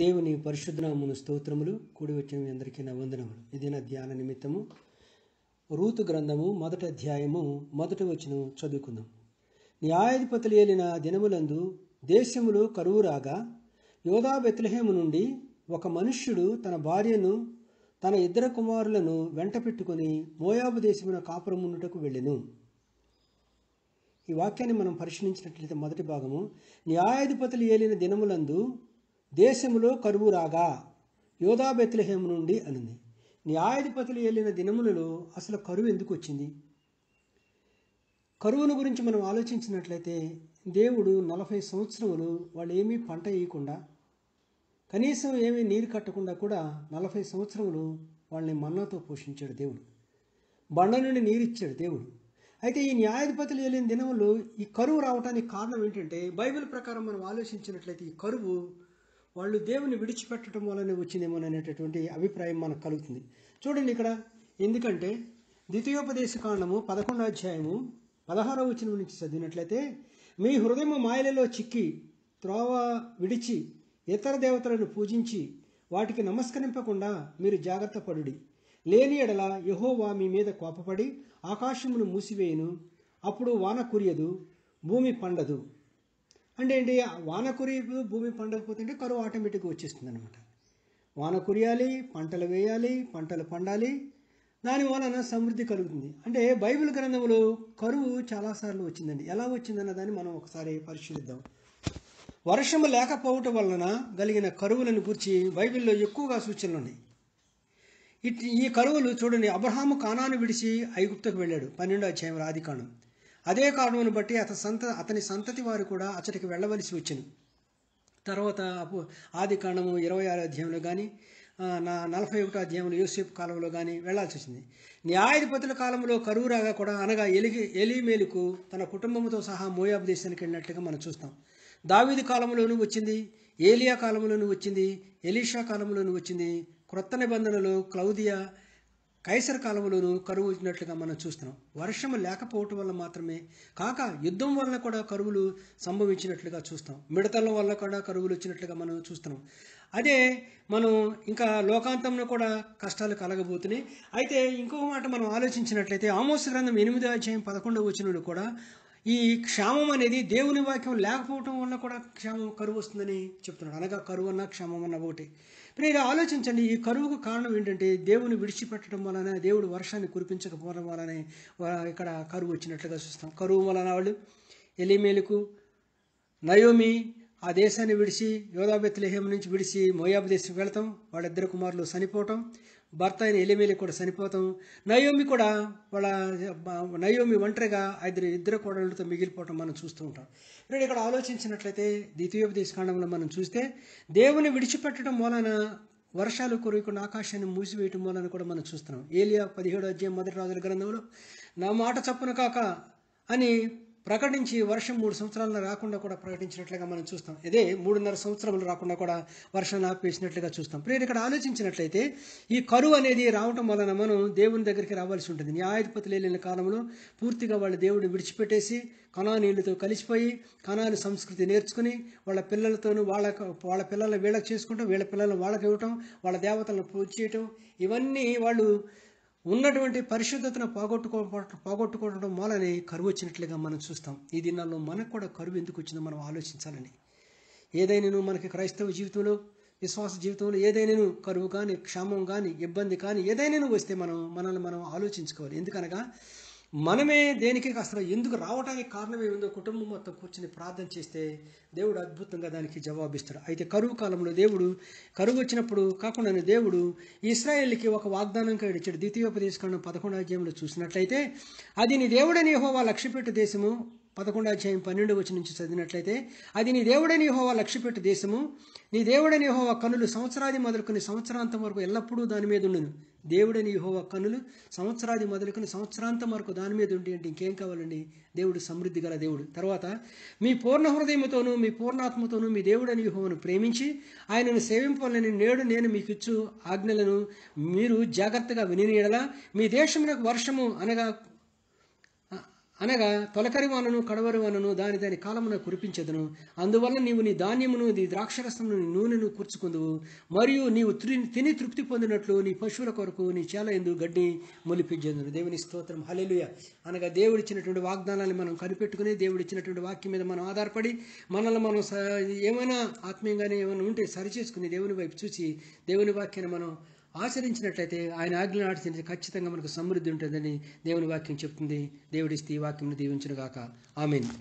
దేవుని పరిశుద్ధనామును స్తోత్రములు కూడి వచ్చిన మీ అందరికీ నా వందనములు నా ధ్యాన నిమిత్తము రూతు గ్రంథము మొదట అధ్యాయము మొదటి వచ్చిన చదువుకుందాం న్యాయాధిపతులు ఏలిన దినములందు దేశములు కరువు రాగా యోధా బెత్లహేము నుండి ఒక మనుష్యుడు తన భార్యను తన ఇద్దరు కుమారులను వెంట పెట్టుకుని మోయాబు దేశమున కాపురముండుటకు వెళ్ళెను ఈ వాక్యాన్ని మనం పరిశీలించినట్లయితే మొదటి భాగము న్యాయాధిపతులు ఏలిన దినములందు దేశములో కరువు రాగా యోధా బెత్లహేము నుండి అనింది న్యాయాధిపతులు వెళ్ళిన దినములలో అసలు కరువు ఎందుకు వచ్చింది కరువును గురించి మనం ఆలోచించినట్లయితే దేవుడు నలభై సంవత్సరములు వాళ్ళు ఏమీ పంట వేయకుండా కనీసం ఏమీ నీరు కట్టకుండా కూడా నలభై సంవత్సరములు వాళ్ళని మన్నతో పోషించాడు దేవుడు బండ నుండి నీరిచ్చాడు దేవుడు అయితే ఈ న్యాయాధిపతులు వెళ్ళిన దినములు ఈ కరువు రావడానికి కారణం ఏంటంటే బైబిల్ ప్రకారం మనం ఆలోచించినట్లయితే ఈ కరువు వాళ్ళు దేవుని విడిచిపెట్టడం వల్లనే వచ్చిందేమో అనేటటువంటి అభిప్రాయం మనకు కలుగుతుంది చూడండి ఇక్కడ ఎందుకంటే ద్వితీయోపదేశ కాండము పదకొండో అధ్యాయము పదహారో వచ్చిన నుంచి చదివినట్లయితే మీ హృదయం మాయలలో చిక్కి త్రోవ విడిచి ఇతర దేవతలను పూజించి వాటికి నమస్కరింపకుండా మీరు జాగ్రత్త పడుడి లేని ఎడల యహోవా మీ మీద కోపపడి ఆకాశమును మూసివేయను అప్పుడు వాన కురియదు భూమి పండదు అంటే ఏంటి వాన కురియపు భూమి పండకపోతుంటే కరువు ఆటోమేటిక్గా వచ్చేస్తుంది అనమాట వాన కురియాలి పంటలు వేయాలి పంటలు పండాలి దాని వలన సమృద్ధి కలుగుతుంది అంటే బైబిల్ గ్రంథంలో కరువు చాలాసార్లు వచ్చిందండి ఎలా వచ్చిందన్న దాన్ని మనం ఒకసారి పరిశీలిద్దాం వర్షం లేకపోవటం వలన కలిగిన కరువులను గురించి బైబిల్లో ఎక్కువగా సూచనలు ఉన్నాయి ఇట్ ఈ కరువులు చూడండి అబ్రహాము కానాను విడిచి ఐగుప్తకు వెళ్ళాడు పన్నెండో అధ్యాయం ఆదికాండం అదే కారణమును బట్టి అతని సంత అతని సంతతి వారు కూడా అతడికి వెళ్ళవలసి వచ్చింది తర్వాత ఆది కాండము ఇరవై ఆరు అధ్యాయంలో కానీ నా నలభై ఒకటో అధ్యాయంలో యూసేపు కాలంలో కానీ వెళ్లాల్సి వచ్చింది న్యాయాధిపతుల కాలంలో కరువు రాగా కూడా అనగా ఎలిగి ఎలిమేలుకు తన కుటుంబంతో సహా మోయాబ్ దేశానికి వెళ్ళినట్లుగా మనం చూస్తాం దావీది కాలంలోనూ వచ్చింది ఏలియా కాలంలోనూ వచ్చింది ఎలీషా కాలంలోనూ వచ్చింది క్రొత్త నిబంధనలు క్లౌదియా కైసర కాలువలోనూ కరువు వచ్చినట్లుగా మనం చూస్తున్నాం వర్షం లేకపోవటం వల్ల మాత్రమే కాక యుద్ధం వల్ల కూడా కరువులు సంభవించినట్లుగా చూస్తాం మిడతల వల్ల కూడా కరువులు వచ్చినట్లుగా మనం చూస్తున్నాం అదే మనం ఇంకా లోకాంతంలో కూడా కష్టాలు కలగబోతున్నాయి అయితే ఇంకొక మాట మనం ఆలోచించినట్లయితే ఆమోస గ్రంథం ఎనిమిదో అధ్యాయం పదకొండవ వచ్చినప్పుడు కూడా ఈ క్షామం అనేది దేవుని వాక్యం లేకపోవటం వల్ల కూడా క్షామం కరువు వస్తుందని చెప్తున్నాడు అనగా కరువు అన్న క్షామం అన్న ఒకటి ప్రియులు ఆలోచించండి ఈ కరువుకు కారణం ఏంటంటే దేవుని విడిచిపెట్టడం వలన దేవుడు వర్షాన్ని కురిపించకపోవడం వలనే ఇక్కడ కరువు వచ్చినట్లుగా చూస్తాం కరువు వలన వాళ్ళు ఎలిమేలకు నయోమి ఆ దేశాన్ని విడిచి యోధాబెత్లహేం నుంచి విడిచి మోయాబు దేశం వెళతాం వాళ్ళిద్దరు కుమారులు చనిపోవటం భర్త అయిన ఎలిమేలి కూడా చనిపోతాం నయోమి కూడా వాళ్ళ నయోమి ఒంటరిగా ఇద్దరు ఇద్దరు కోడళ్ళతో మిగిలిపోవటం మనం చూస్తూ ఉంటాం రెండు ఇక్కడ ఆలోచించినట్లయితే ద్వితీయోపదేశ కాండంలో మనం చూస్తే దేవుని విడిచిపెట్టడం మూలన వర్షాలు కురుకున్న ఆకాశాన్ని మూసివేయటం మూలన కూడా మనం చూస్తున్నాం ఏలియా పదిహేడు అధ్యాయం మొదటి రాజుల గ్రంథంలో నా మాట చప్పున కాక అని ప్రకటించి వర్షం మూడు సంవత్సరాలను రాకుండా కూడా ప్రకటించినట్లుగా మనం చూస్తాం ఇదే మూడున్నర సంవత్సరాలు రాకుండా కూడా వర్షం ఆపేసినట్లుగా చూస్తాం ప్రియుడు ఇక్కడ ఆలోచించినట్లయితే ఈ కరువు అనేది రావటం వలన మనం దేవుని దగ్గరికి రావాల్సి ఉంటుంది న్యాయాధిపతి లేని కాలంలో పూర్తిగా వాళ్ళు దేవుడిని విడిచిపెట్టేసి నీళ్ళతో కలిసిపోయి కణాని సంస్కృతి నేర్చుకుని వాళ్ళ పిల్లలతోనూ వాళ్ళ వాళ్ళ పిల్లల వీళ్ళకి చేసుకుంటాం వీళ్ళ పిల్లలను వాళ్ళకి ఇవ్వటం వాళ్ళ దేవతలను పూజ చేయటం ఇవన్నీ వాళ్ళు ఉన్నటువంటి పరిశుద్ధతను పోగొట్టుకో పోగొట్టుకోవడం మూలనే కరువు వచ్చినట్లుగా మనం చూస్తాం ఈ దినాల్లో మనకు కూడా కరువు ఎందుకు వచ్చిందో మనం ఆలోచించాలని ఏదైనాను మనకి క్రైస్తవ జీవితంలో విశ్వాస జీవితంలో ఏదైనాను కరువు కానీ క్షామం కానీ ఇబ్బంది కానీ ఏదైనాను వస్తే మనం మనల్ని మనం ఆలోచించుకోవాలి ఎందుకనగా మనమే దేనికి అసలు ఎందుకు రావడానికి కారణం ఏమిందో కుటుంబం మొత్తం కూర్చుని ప్రార్థన చేస్తే దేవుడు అద్భుతంగా దానికి జవాబిస్తాడు అయితే కరువు కాలంలో దేవుడు కరువు వచ్చినప్పుడు కాకుండా దేవుడు ఇస్రాయేల్కి ఒక వాగ్దానం ఇచ్చాడు ద్వితీయోపదేశకరణం పదకొండు అధ్యాయంలో చూసినట్లయితే అది నీ దేవుడని హోవా లక్ష్యపెట్టు దేశము పదకొండు అధ్యాయం పన్నెండు వచ్చి నుంచి చదివినట్లయితే అది నీ దేవుడని హోవా లక్ష్యపెట్టు దేశము నీ దేవుడని హోవా కనులు సంవత్సరాది మొదలుకొని సంవత్సరాంతం వరకు ఎల్లప్పుడూ దాని మీద ఉండదు దేవుడని యహోవా కనులు సంవత్సరాది మొదలుకొని సంవత్సరాంతం వరకు దాని మీద ఉండి అంటే ఇంకేం కావాలండి దేవుడు సమృద్ధి గల దేవుడు తర్వాత మీ పూర్ణ హృదయంతోనూ మీ పూర్ణాత్మతోనూ మీ దేవుడని యహోవను ప్రేమించి ఆయనను సేవింపాలని నేడు నేను మీకు ఇచ్చు ఆజ్ఞలను మీరు జాగ్రత్తగా వినియడలా మీ దేశమునకు వర్షము అనగా అనగా తొలకరి వనను కడవరి వనను దాని దాని కాలమున కురిపించదును అందువల్ల నీవు నీ ధాన్యమును నీ ద్రాక్షరసమును నీ నూనెను కూర్చుకుందువు మరియు నీవు తిని తృప్తి పొందినట్లు నీ పశువుల కొరకు నీ చేల ఎందు గడ్డి మొలిపించేందును దేవుని స్తోత్రం హలెలుయ అనగా దేవుడిచ్చినటువంటి వాగ్దానాన్ని మనం కనిపెట్టుకుని దేవుడిచ్చినటువంటి వాక్యం మీద మనం ఆధారపడి మనల్ని మనం ఏమైనా ఆత్మీయంగానే ఏమైనా ఉంటే సరిచేసుకుని దేవుని వైపు చూసి దేవుని వాక్యాన్ని మనం ఆచరించినట్లయితే ఆయన ఆజ్ఞలు ఆచరించి ఖచ్చితంగా మనకు సమృద్ధి ఉంటుందని దేవుని వాక్యం చెప్తుంది దేవుడిస్తే ఈ వాక్యం గాక ఆమెను